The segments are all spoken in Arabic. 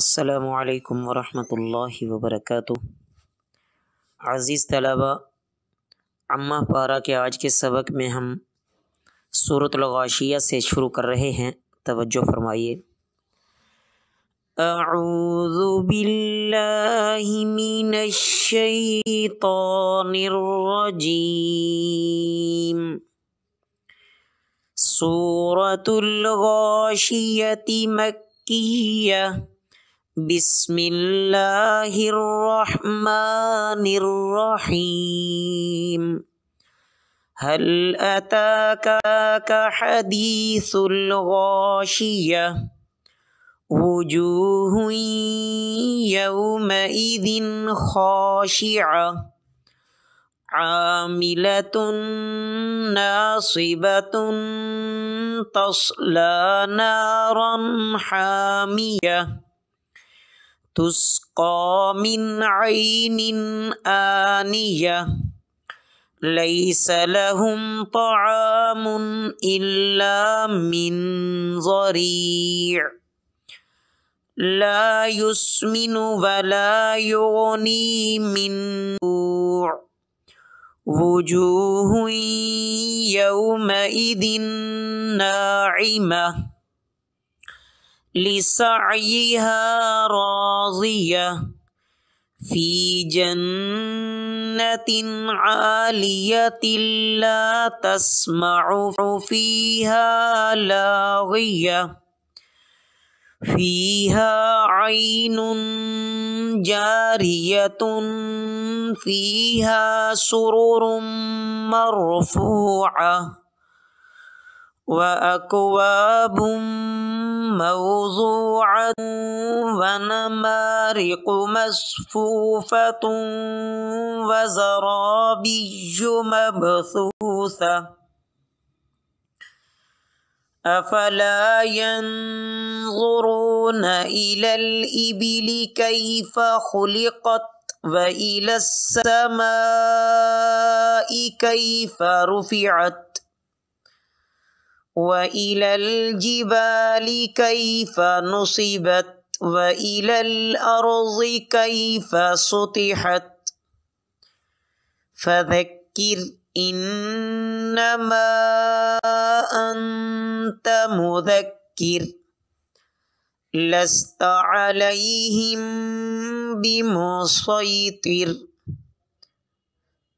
السلام علیکم ورحمۃ اللہ وبرکاتہ عزیز طلبہ اماں پارا کے آج کے سبق میں ہم صورت الغاشیہ سے شروع کر رہے ہیں توجہ فرمائیے اعوذ باللہ من الشیطان الرجیم سورت مکیہ بسم الله الرحمن الرحيم هل أتاك حديث الغاشية وجوه يومئذ خاشعة عاملة ناصبة تصلى نارا حامية تسقى من عين آنية ليس لهم طعام إلا من ضريع لا يسمن ولا يغني من جوع وجوه يومئذ ناعمه لسعيها راضية في جنة عالية لا تسمع فيها لاغية فيها عين جارية فيها سرر مرفوعة وأكواب موضوعة ونمارق مصفوفة وزرابي مبثوثة أفلا ينظرون إلى الإبل كيف خلقت وإلى السماء كيف رفعت وإلى الجبال كيف نصبت وإلى الأرض كيف سطحت فذكر إنما أنت مذكر لست عليهم بمسيطر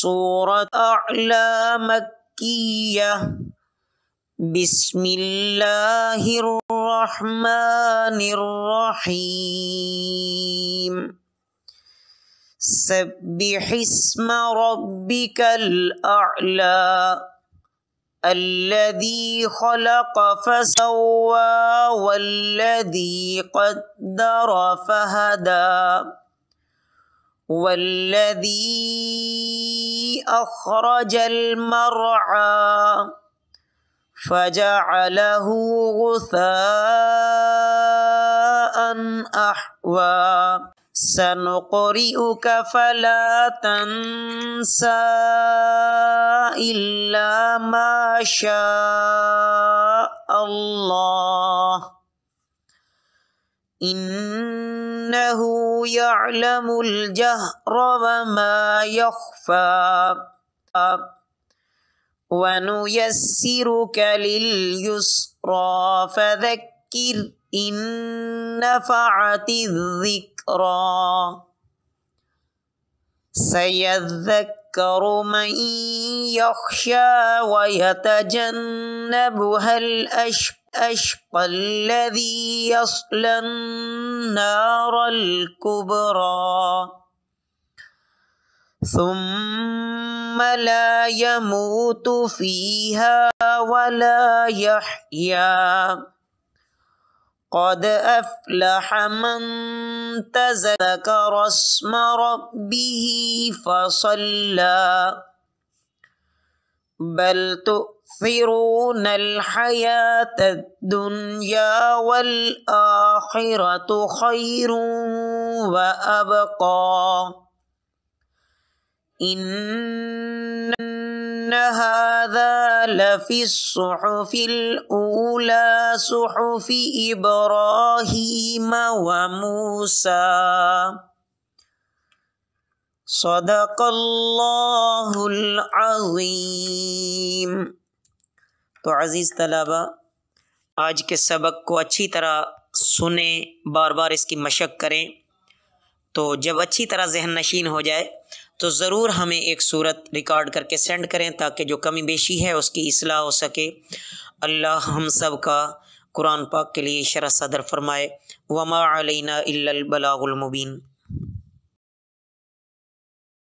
سورة أعلى مكية بسم الله الرحمن الرحيم سبح اسم ربك الأعلى الذي خلق فسوى والذي قدر فهدى والذي أخرج المرعى فجعله غثاء أحوى سنقرئك فلا تنسى إلا ما شاء الله إن إنه يعلم الجهر وما يخفى ونيسرك لليسرى فذكر إن نفعت الذكرى سيذكر يذكر من يخشى ويتجنبها الأشقى الذي يصلى النار الكبرى ثم لا يموت فيها ولا يحيا قد أفلح من تذكر اسم ربه فصلى بل تؤثرون الحياة الدنيا والآخرة خير وأبقى إن هذا لفی صحف الاولى صحف ابراہیم وموسیٰ صدق اللہ العظیم تو عزیز طلبہ آج کے سبق کو اچھی طرح سنیں بار بار اس کی مشق کریں تو جب اچھی طرح ذہن نشین ہو جائے تو ضرور ہمیں ایک صورت ریکارڈ کر کے سینڈ کریں تاکہ جو کمی بیشی ہے اس کی اصلاح ہو سکے اللہ ہم سب کا قرآن پاک کے لیے شرح صدر فرمائے وما علینا البلاغ المبین